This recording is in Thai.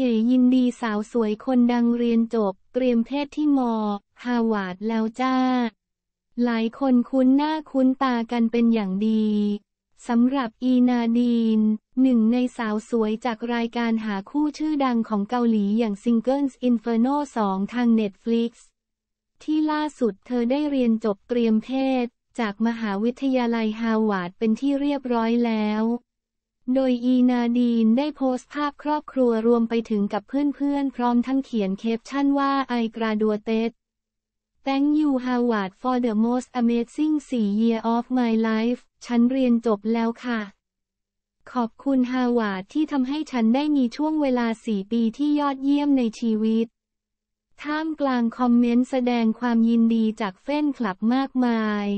เฮยินดีสาวสวยคนดังเรียนจบ เตรียมเพศที่มอ ฮาวาดแล้วจ้า หลายคนคุ้นหน้าคุ้นตากันเป็นอย่างดีสำหรับอีนาดีน หนึ่งในสาวสวยจากรายการหาคู่ชื่อดังของเกาหลีอย่าง Singles Inferno 2 ทาง Netflix ที่ล่าสุดเธอได้เรียนจบเตรียมเพศ จากมหาวิทยาลัยฮาวาดเป็นที่เรียบร้อยแล้วโดยอีนาดีนได้โพสต์ภาพครอบครัวรวมไปถึงกับเพื่อนๆพร้อมทั้งเขียนแคปชั่นว่าไอกราดัวเตส Thank you Howard for the most amazing 4 year of my life ฉันเรียนจบแล้วค่ะ ขอบคุณฮาวาดที่ทำให้ฉันได้มีช่วงเวลา 4 ปีที่ยอดเยี่ยมในชีวิต ท่ามกลางคอมเมนต์แสดงความยินดีจากแฟนคลับมากมาย